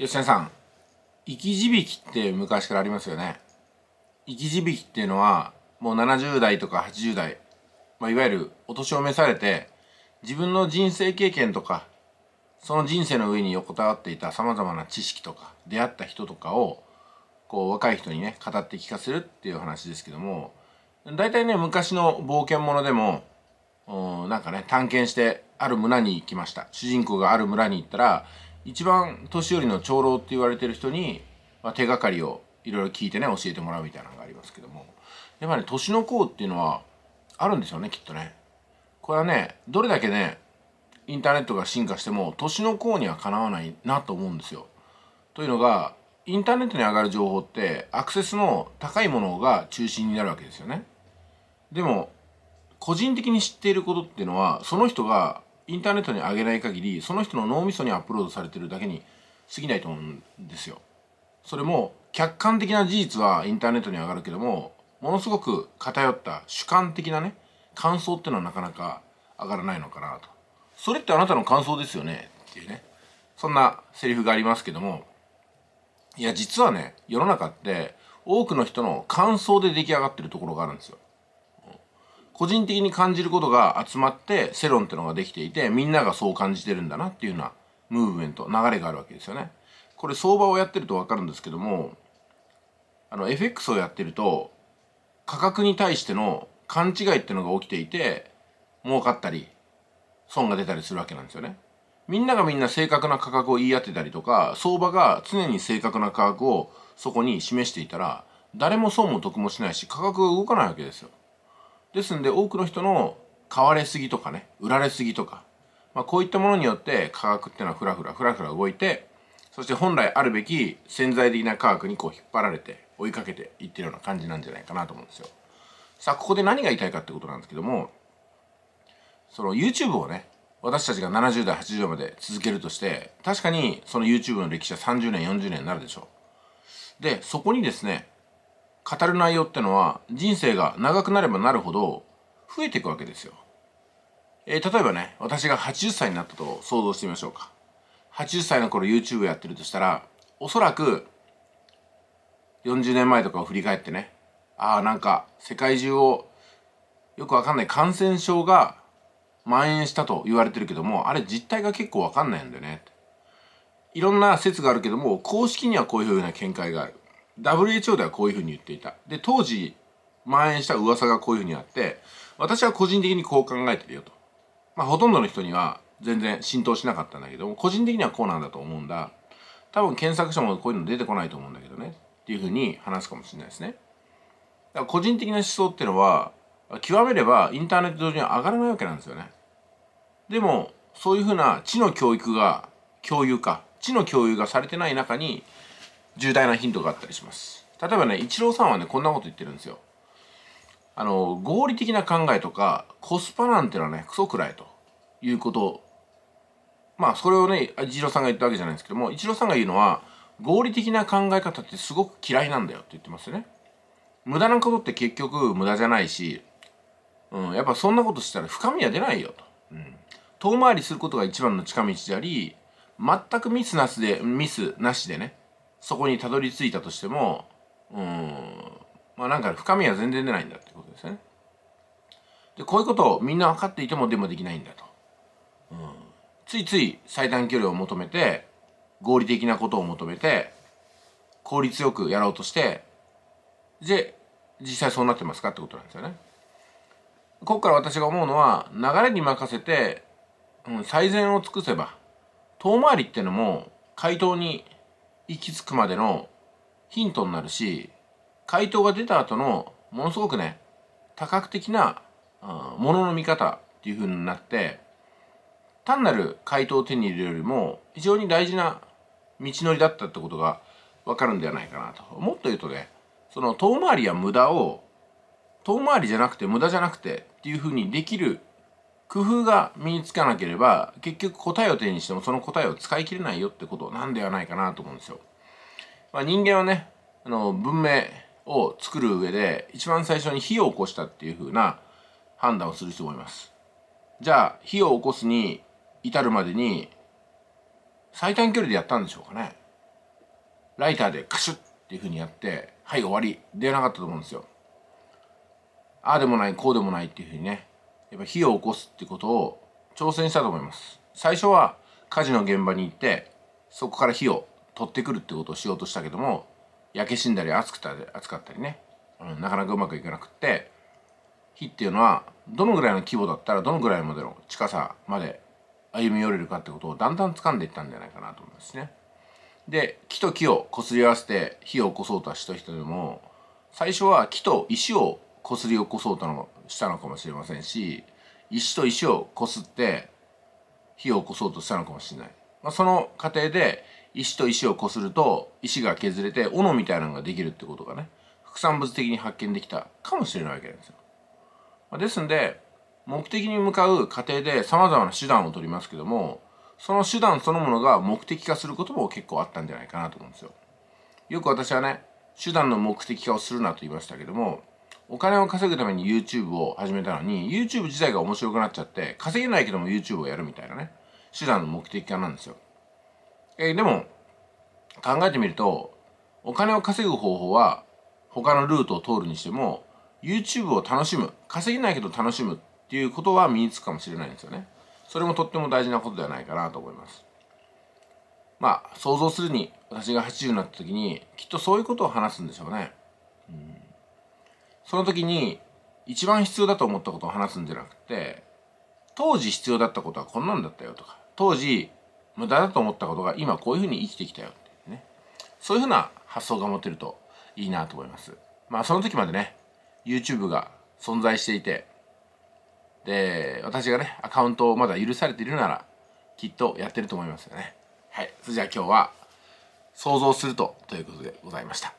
吉田さん生き字引って昔からありますよね生き字引っていうのはもう70代とか80代、まあ、いわゆるお年を召されて自分の人生経験とかその人生の上に横たわっていたさまざまな知識とか出会った人とかをこう若い人にね語って聞かせるっていう話ですけども大体ね昔の冒険者でもなんかね探検してある村に行きました主人公がある村に行ったら一番年寄りの長老って言われてる人に、まあ、手がかりをいろいろ聞いてね教えてもらうみたいなのがありますけどもやっぱね年の功っていうのはあるんでしょうねきっとね。これはねどれだけねインターネットが進化しても年の功にはかなわないなと思うんですよ。というのがインターネットに上がる情報ってアクセスの高いものが中心になるわけですよね。でも個人的に知っていることっていうのはその人がインターネットに上げない限りその人の脳みそにアップロードされてるだけに過ぎないと思うんですよ。それも客観的な事実はインターネットに上がるけどもものすごく偏った主観的なね感想っていうのはなかなか上がらないのかなと。それってあなたの感想ですよねっていうねそんなセリフがありますけどもいや実はね世の中って多くの人の感想で出来上がってるところがあるんですよ。個人的に感じることが集まって世論ってのができていてみんながそう感じてるんだなっていうようなムーブメント流れがあるわけですよね。これ相場をやってると分かるんですけどもあの FX をやってると価格に対しての勘違いってのが起きていて儲かったり損が出たりするわけなんですよね。みんながみんな正確な価格を言い当てたりとか相場が常に正確な価格をそこに示していたら誰も損も得もしないし価格が動かないわけですよ。ですんで多くの人の買われすぎとかね売られすぎとか、まあ、こういったものによって価格っていうのはふらふらふらふら動いてそして本来あるべき潜在的な価格にこう引っ張られて追いかけていってるような感じなんじゃないかなと思うんですよ。さあここで何が言いたいかってことなんですけどもその YouTube をね私たちが70代80代まで続けるとして確かにその YouTube の歴史は30年40年になるでしょう。でそこにですね語る内容ってのは人生が長くなればなるほど増えていくわけですよ。えー、例えばね、私が80歳になったと想像してみましょうか。80歳の頃 YouTube やってるとしたら、おそらく40年前とかを振り返ってね、ああ、なんか世界中をよくわかんない感染症が蔓延したと言われてるけども、あれ実態が結構わかんないんだよね。いろんな説があるけども、公式にはこういうふうな見解がある。WHO ではこういうふうに言っていたで当時蔓延した噂がこういうふうにあって私は個人的にこう考えてるよとまあほとんどの人には全然浸透しなかったんだけども個人的にはこうなんだと思うんだ多分検索者もこういうの出てこないと思うんだけどねっていうふうに話すかもしれないですねだから個人的な思想っていうのは極めればインターネット上には上がらないわけなんですよねでもそういうふうな知の教育が共有か知の共有がされてない中に重大なヒントがあったりします例えばねイチローさんはねこんなこと言ってるんですよあの合理的な考えとかコスパなんてのはねクソくらいということまあそれをねイチロさんが言ったわけじゃないんですけどもイチローさんが言うのは合理的な考え方ってすごく嫌いなんだよって言ってますよね無駄なことって結局無駄じゃないし、うん、やっぱそんなことしたら深みは出ないよと、うん、遠回りすることが一番の近道であり全くミスなしでミスなしでねそこにたどり着いたとしてもうんまあなんか深みは全然出ないんだってことですね。でこういうことをみんな分かっていてもでもできないんだと。うん、ついつい最短距離を求めて合理的なことを求めて効率よくやろうとしてで実際そうなってますかってことなんですよね。ここから私が思うのは流れに任せて、うん、最善を尽くせば遠回りってのも回答に行き着くまでのヒントになるし、回答が出た後の、ものすごくね、多角的な、ものの見方っていう風になって、単なる回答を手に入れるよりも、非常に大事な道のりだったってことがわかるんではないかなと。もっと言うとね、その遠回りや無駄を、遠回りじゃなくて無駄じゃなくてっていう風にできる工夫が身につかなければ結局答えを手にしてもその答えを使い切れないよってことなんではないかなと思うんですよ。まあ、人間はねあの文明を作る上で一番最初に火を起こしたっていう風な判断をする人もいます。じゃあ火を起こすに至るまでに最短距離でやったんでしょうかね。ライターでカシュッっていう風にやってはい終わり出なかったと思うんですよ。ああでもないこうでもないっていう風にねやっぱ火を起こすってことを挑戦したと思います最初は火事の現場に行ってそこから火を取ってくるってことをしようとしたけども焼け死んだり熱くた熱かったりね、うん、なかなかうまくいかなくって火っていうのはどのぐらいの規模だったらどのぐらいまでの近さまで歩み寄れるかってことをだんだん掴んでいったんじゃないかなと思いますね。で木と木をこすり合わせて火を起こそうとした人でも最初は木と石を擦り起こそうとのしたのかもしれませんし石と石をこすって火を起こそうとしたのかもしれない、まあ、その過程で石と石をこすると石が削れて斧みたいなのができるってことがね副産物的に発見できたかもしれないわけなんですよ、まあ、ですんで目的に向かう過程で様々な手段をとりますけどもその手段そのものが目的化することも結構あったんじゃないかなと思うんですよよく私はね手段の目的化をするなと言いましたけどもお金を稼ぐために YouTube を始めたのに YouTube 自体が面白くなっちゃって稼げないけども YouTube をやるみたいなね手段の目的化なんですよ。えー、でも考えてみるとお金を稼ぐ方法は他のルートを通るにしても YouTube を楽しむ稼げないけど楽しむっていうことは身につくかもしれないんですよね。それもとっても大事なことではないかなと思います。まあ想像するに私が80になった時にきっとそういうことを話すんでしょうね。うんその時に一番必要だと思ったことを話すんじゃなくて当時必要だったことはこんなんだったよとか当時無駄だと思ったことが今こういうふうに生きてきたよってねそういうふうな発想が持てるといいなと思いますまあその時までね YouTube が存在していてで私がねアカウントをまだ許されているならきっとやってると思いますよねはいそれじゃあ今日は想像するとということでございました